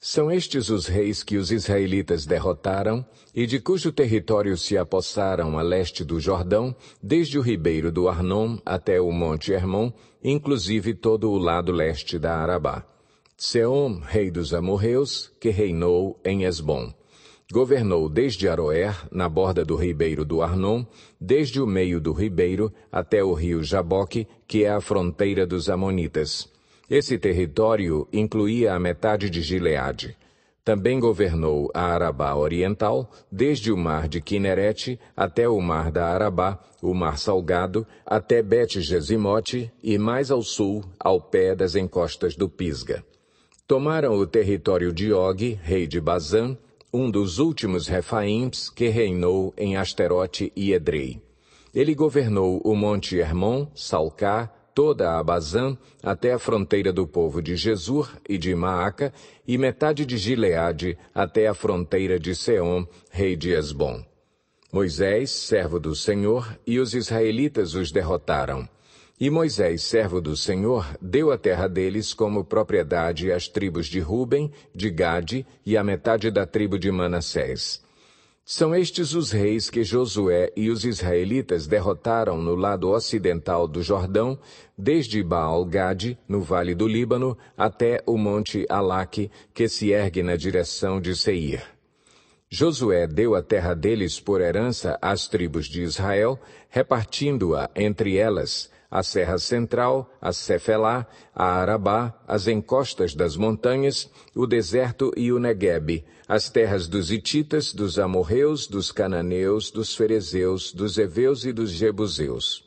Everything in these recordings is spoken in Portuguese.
São estes os reis que os israelitas derrotaram e de cujo território se apossaram a leste do Jordão, desde o ribeiro do Arnon até o monte Hermon, inclusive todo o lado leste da Arabá. Seom, rei dos amorreus, que reinou em Esbom. Governou desde Aroer, na borda do ribeiro do Arnon, desde o meio do ribeiro até o rio Jaboque, que é a fronteira dos amonitas esse território incluía a metade de Gileade. Também governou a Arabá Oriental, desde o mar de Kinerete até o mar da Arabá, o mar Salgado, até Bet-Gesimote e mais ao sul, ao pé das encostas do Pisga. Tomaram o território de Og, rei de Bazan, um dos últimos refaíns que reinou em Asterote e Edrei. Ele governou o Monte Hermon, Salcá, toda a Bazã, até a fronteira do povo de Jesur e de Maaca, e metade de Gileade, até a fronteira de Seom, rei de Esbom. Moisés, servo do Senhor, e os israelitas os derrotaram. E Moisés, servo do Senhor, deu a terra deles como propriedade às tribos de Ruben, de Gade e à metade da tribo de Manassés. São estes os reis que Josué e os israelitas derrotaram no lado ocidental do Jordão, desde Baal-Gade, no vale do Líbano, até o monte Alaque, que se ergue na direção de Seir. Josué deu a terra deles por herança às tribos de Israel, repartindo-a entre elas, a Serra Central, a Cefelá, a Arabá, as encostas das montanhas, o deserto e o Negueb, as terras dos Ititas, dos Amorreus, dos Cananeus, dos Ferezeus, dos Eveus e dos Jebuseus.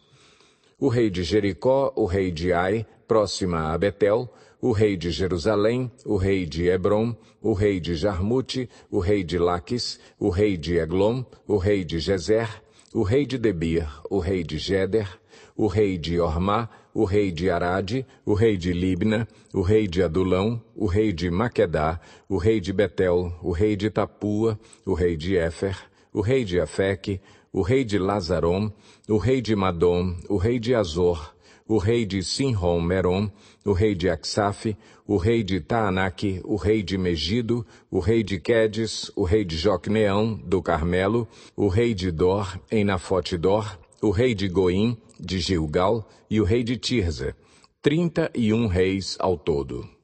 O rei de Jericó, o rei de Ai, próxima a Betel, o rei de Jerusalém, o rei de Hebron, o rei de Jarmute, o rei de Laques, o rei de Eglom, o rei de Gezer, o rei de Debir, o rei de Geder, o rei de Ormá, o rei de Arade, o rei de Libna, o rei de Adulão, o rei de Maquedá, o rei de Betel, o rei de Tapua, o rei de Éfer, o rei de Afeque, o rei de Lazarom, o rei de Madom, o rei de Azor, o rei de Sinrom Merom, o rei de Axaf, o rei de Taanak, o rei de Megido, o rei de Quedes, o rei de Jocneão, do Carmelo, o rei de Dor, em Nafote Dor, o rei de Goim, de Gilgal e o rei de Tirza, trinta e um reis ao todo.